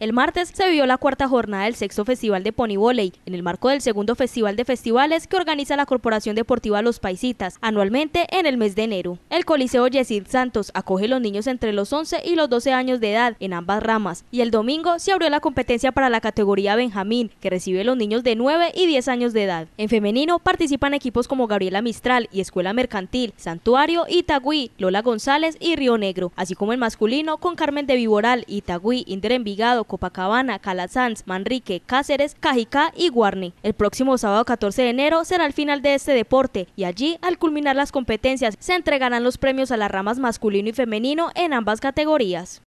El martes se vivió la cuarta jornada del sexto Festival de Pony Volley, en el marco del segundo Festival de Festivales que organiza la Corporación Deportiva Los Paisitas, anualmente en el mes de enero. El Coliseo Yesid Santos acoge a los niños entre los 11 y los 12 años de edad en ambas ramas, y el domingo se abrió la competencia para la categoría Benjamín, que recibe a los niños de 9 y 10 años de edad. En femenino participan equipos como Gabriela Mistral y Escuela Mercantil, Santuario, Itagüí, Lola González y Río Negro, así como el masculino con Carmen de Viboral, Itagüí, Inder Envigado, Copacabana, Calasanz, Manrique, Cáceres, Cajicá y Guarni. El próximo sábado 14 de enero será el final de este deporte y allí, al culminar las competencias, se entregarán los premios a las ramas masculino y femenino en ambas categorías.